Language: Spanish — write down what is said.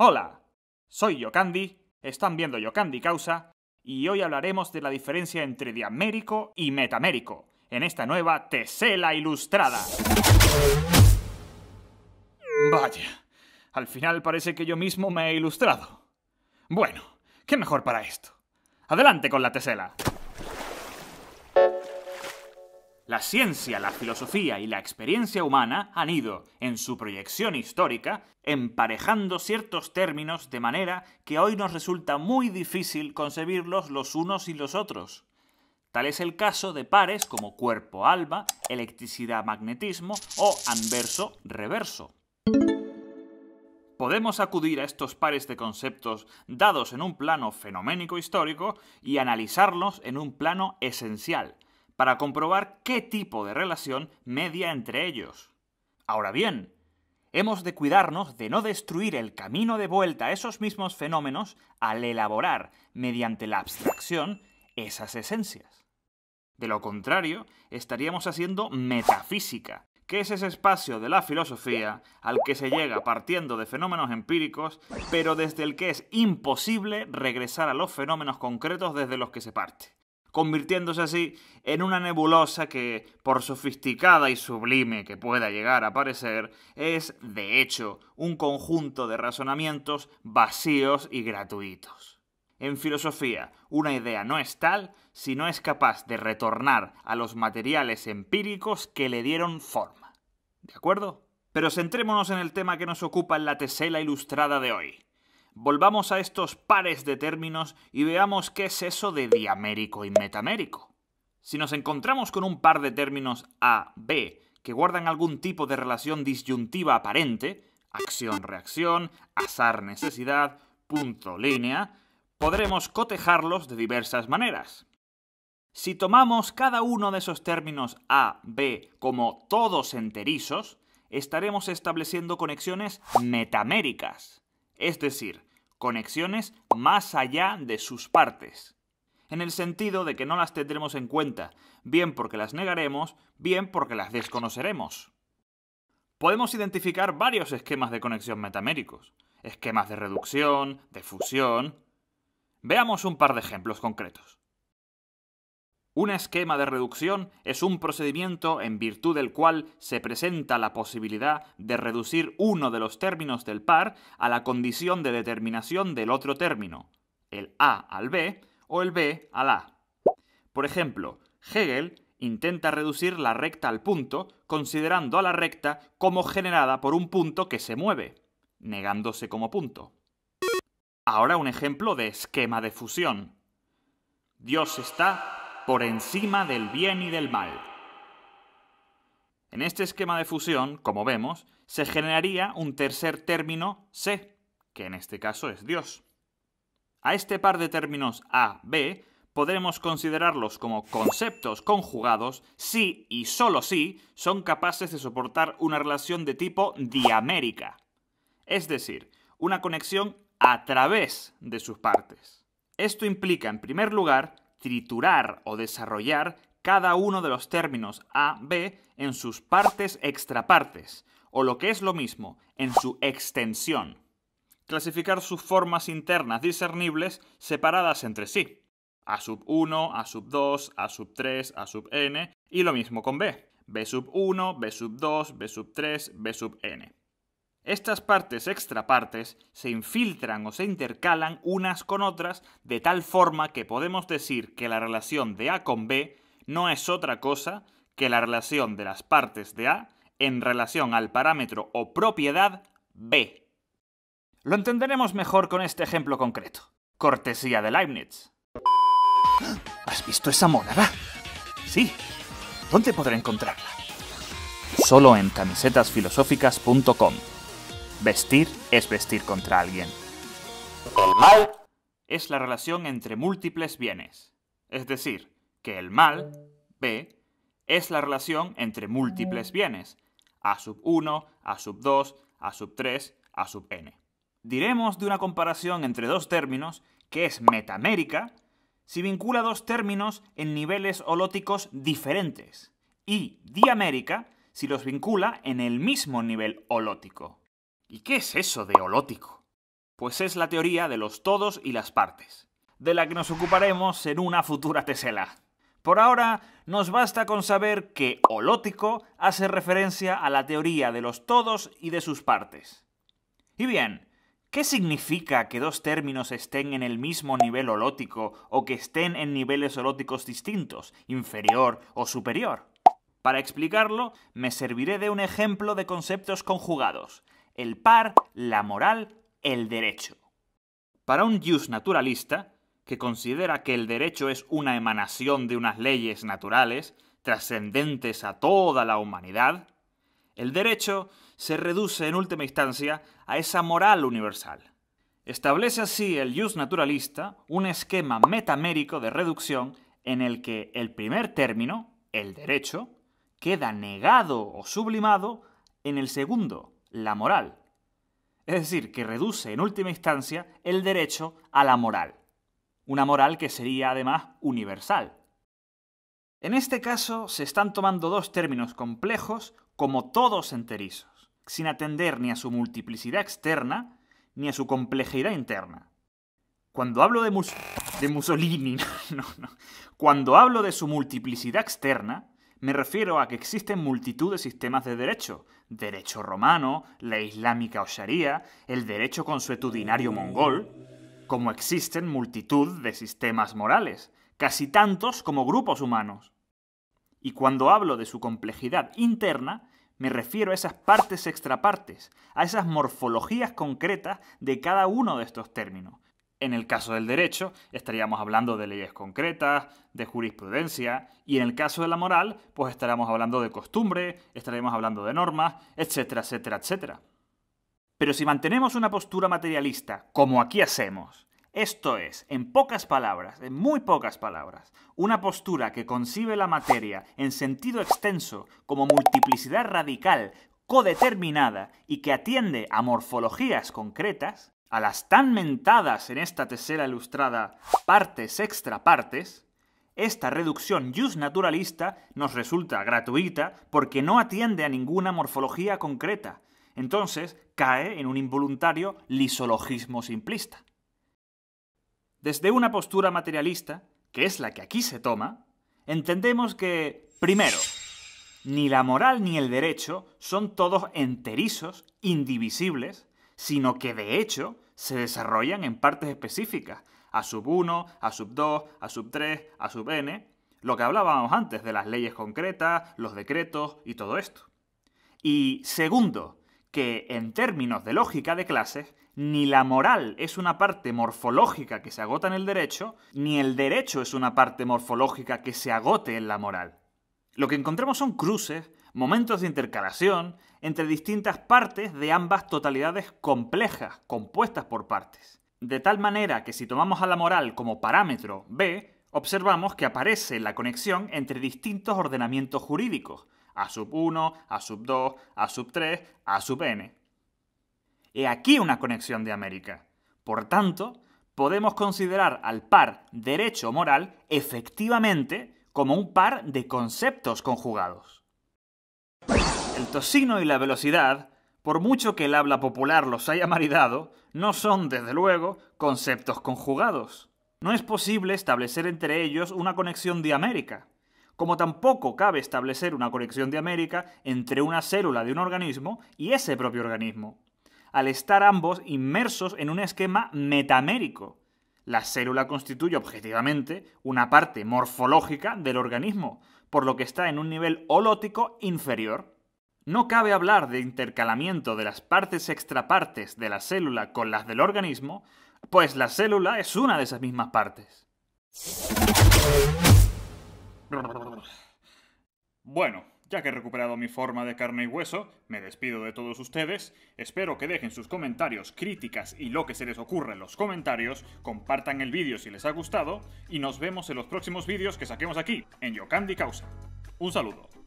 Hola, soy Yokandi, están viendo Yokandi Causa, y hoy hablaremos de la diferencia entre diamérico y metamérico, en esta nueva Tesela Ilustrada. Vaya, al final parece que yo mismo me he ilustrado. Bueno, ¿qué mejor para esto? Adelante con la Tesela. La ciencia, la filosofía y la experiencia humana han ido, en su proyección histórica, emparejando ciertos términos de manera que hoy nos resulta muy difícil concebirlos los unos y los otros. Tal es el caso de pares como cuerpo-alba, electricidad-magnetismo o anverso-reverso. Podemos acudir a estos pares de conceptos dados en un plano fenoménico histórico y analizarlos en un plano esencial, para comprobar qué tipo de relación media entre ellos. Ahora bien, hemos de cuidarnos de no destruir el camino de vuelta a esos mismos fenómenos al elaborar, mediante la abstracción, esas esencias. De lo contrario, estaríamos haciendo metafísica, que es ese espacio de la filosofía al que se llega partiendo de fenómenos empíricos, pero desde el que es imposible regresar a los fenómenos concretos desde los que se parte convirtiéndose así en una nebulosa que, por sofisticada y sublime que pueda llegar a parecer, es, de hecho, un conjunto de razonamientos vacíos y gratuitos. En filosofía, una idea no es tal si no es capaz de retornar a los materiales empíricos que le dieron forma. ¿De acuerdo? Pero centrémonos en el tema que nos ocupa en la tesela ilustrada de hoy, Volvamos a estos pares de términos y veamos qué es eso de diamérico y metamérico. Si nos encontramos con un par de términos A, B, que guardan algún tipo de relación disyuntiva aparente, acción-reacción, azar-necesidad, punto-línea, podremos cotejarlos de diversas maneras. Si tomamos cada uno de esos términos A, B como todos enterizos, estaremos estableciendo conexiones metaméricas. Es decir, conexiones más allá de sus partes. En el sentido de que no las tendremos en cuenta, bien porque las negaremos, bien porque las desconoceremos. Podemos identificar varios esquemas de conexión metaméricos, esquemas de reducción, de fusión. Veamos un par de ejemplos concretos. Un esquema de reducción es un procedimiento en virtud del cual se presenta la posibilidad de reducir uno de los términos del par a la condición de determinación del otro término, el A al B o el B al A. Por ejemplo, Hegel intenta reducir la recta al punto considerando a la recta como generada por un punto que se mueve, negándose como punto. Ahora un ejemplo de esquema de fusión. Dios está por encima del bien y del mal. En este esquema de fusión, como vemos, se generaría un tercer término C, que en este caso es Dios. A este par de términos A, B, podremos considerarlos como conceptos conjugados si y sólo si son capaces de soportar una relación de tipo diamérica, es decir, una conexión a través de sus partes. Esto implica, en primer lugar, triturar o desarrollar cada uno de los términos A, B en sus partes extrapartes, o lo que es lo mismo, en su extensión. Clasificar sus formas internas discernibles separadas entre sí. A sub 1, A sub 2, A sub 3, A sub n, y lo mismo con B. B sub 1, B sub 2, B sub 3, B sub n. Estas partes extra partes se infiltran o se intercalan unas con otras de tal forma que podemos decir que la relación de A con B no es otra cosa que la relación de las partes de A en relación al parámetro o propiedad B. Lo entenderemos mejor con este ejemplo concreto. Cortesía de Leibniz. ¿Has visto esa monada? Sí. ¿Dónde podré encontrarla? Solo en camisetasfilosóficas.com. Vestir es vestir contra alguien. El mal es la relación entre múltiples bienes. Es decir, que el mal, B, es la relación entre múltiples bienes. A sub 1, A sub 2, A sub 3, A sub n. Diremos de una comparación entre dos términos que es metamérica si vincula dos términos en niveles holóticos diferentes y diamérica si los vincula en el mismo nivel holótico. ¿Y qué es eso de holótico? Pues es la teoría de los todos y las partes, de la que nos ocuparemos en una futura tesela. Por ahora, nos basta con saber que holótico hace referencia a la teoría de los todos y de sus partes. Y bien, ¿qué significa que dos términos estén en el mismo nivel holótico o que estén en niveles holóticos distintos, inferior o superior? Para explicarlo, me serviré de un ejemplo de conceptos conjugados, el par, la moral, el derecho. Para un jus naturalista, que considera que el derecho es una emanación de unas leyes naturales, trascendentes a toda la humanidad, el derecho se reduce en última instancia a esa moral universal. Establece así el jus naturalista un esquema metamérico de reducción en el que el primer término, el derecho, queda negado o sublimado en el segundo, la moral. Es decir, que reduce en última instancia el derecho a la moral. Una moral que sería además universal. En este caso se están tomando dos términos complejos como todos enterizos, sin atender ni a su multiplicidad externa ni a su complejidad interna. Cuando hablo de, Mussolini, no, no, cuando hablo de su multiplicidad externa, me refiero a que existen multitud de sistemas de derecho. Derecho romano, la islámica o sharia, el derecho consuetudinario mongol, como existen multitud de sistemas morales, casi tantos como grupos humanos. Y cuando hablo de su complejidad interna, me refiero a esas partes extrapartes, a esas morfologías concretas de cada uno de estos términos, en el caso del derecho, estaríamos hablando de leyes concretas, de jurisprudencia, y en el caso de la moral, pues estaríamos hablando de costumbre, estaríamos hablando de normas, etcétera, etcétera, etcétera. Pero si mantenemos una postura materialista, como aquí hacemos, esto es, en pocas palabras, en muy pocas palabras, una postura que concibe la materia en sentido extenso como multiplicidad radical, codeterminada y que atiende a morfologías concretas, a las tan mentadas en esta tesera ilustrada partes extra partes, esta reducción just naturalista nos resulta gratuita porque no atiende a ninguna morfología concreta. Entonces cae en un involuntario lisologismo simplista. Desde una postura materialista, que es la que aquí se toma, entendemos que, primero, ni la moral ni el derecho son todos enterizos, indivisibles, sino que de hecho se desarrollan en partes específicas, a sub 1, a sub 2, a sub 3, a sub n, lo que hablábamos antes de las leyes concretas, los decretos y todo esto. Y segundo, que en términos de lógica de clases, ni la moral es una parte morfológica que se agota en el derecho, ni el derecho es una parte morfológica que se agote en la moral. Lo que encontramos son cruces momentos de intercalación entre distintas partes de ambas totalidades complejas, compuestas por partes. De tal manera que si tomamos a la moral como parámetro B, observamos que aparece la conexión entre distintos ordenamientos jurídicos, A sub 1, A sub 2, A sub 3, A sub n. He aquí una conexión de América. Por tanto, podemos considerar al par derecho-moral efectivamente como un par de conceptos conjugados. El tocino y la velocidad, por mucho que el habla popular los haya maridado, no son, desde luego, conceptos conjugados. No es posible establecer entre ellos una conexión diamérica, como tampoco cabe establecer una conexión diamérica entre una célula de un organismo y ese propio organismo, al estar ambos inmersos en un esquema metamérico. La célula constituye objetivamente una parte morfológica del organismo, por lo que está en un nivel holótico inferior. No cabe hablar de intercalamiento de las partes extrapartes de la célula con las del organismo, pues la célula es una de esas mismas partes. Bueno, ya que he recuperado mi forma de carne y hueso, me despido de todos ustedes. Espero que dejen sus comentarios, críticas y lo que se les ocurra en los comentarios. Compartan el vídeo si les ha gustado. Y nos vemos en los próximos vídeos que saquemos aquí, en Yocandi Causa. Un saludo.